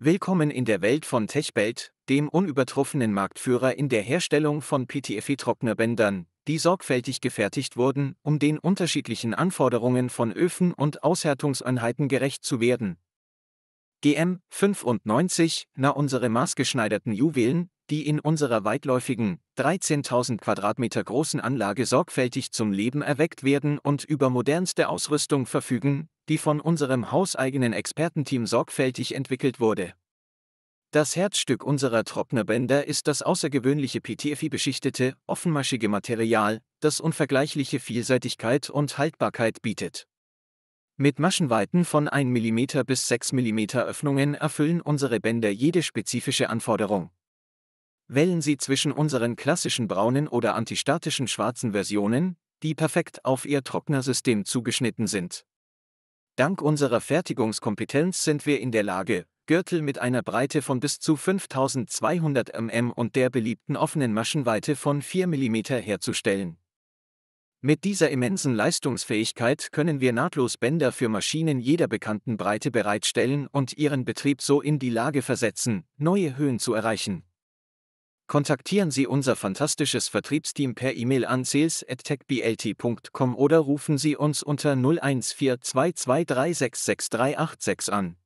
Willkommen in der Welt von TechBelt, dem unübertroffenen Marktführer in der Herstellung von PTFE-Trocknerbändern, die sorgfältig gefertigt wurden, um den unterschiedlichen Anforderungen von Öfen und Aushärtungseinheiten gerecht zu werden. GM 95, na unsere maßgeschneiderten Juwelen, die in unserer weitläufigen, 13.000 Quadratmeter großen Anlage sorgfältig zum Leben erweckt werden und über modernste Ausrüstung verfügen, die von unserem hauseigenen Expertenteam sorgfältig entwickelt wurde. Das Herzstück unserer Trocknerbänder ist das außergewöhnliche PTFI-beschichtete, offenmaschige Material, das unvergleichliche Vielseitigkeit und Haltbarkeit bietet. Mit Maschenweiten von 1 mm bis 6 mm Öffnungen erfüllen unsere Bänder jede spezifische Anforderung. Wählen Sie zwischen unseren klassischen braunen oder antistatischen schwarzen Versionen, die perfekt auf Ihr Trocknersystem zugeschnitten sind. Dank unserer Fertigungskompetenz sind wir in der Lage, Gürtel mit einer Breite von bis zu 5200 mm und der beliebten offenen Maschenweite von 4 mm herzustellen. Mit dieser immensen Leistungsfähigkeit können wir nahtlos Bänder für Maschinen jeder bekannten Breite bereitstellen und ihren Betrieb so in die Lage versetzen, neue Höhen zu erreichen. Kontaktieren Sie unser fantastisches Vertriebsteam per E-Mail an sales@techblt.com oder rufen Sie uns unter 014223663886 an.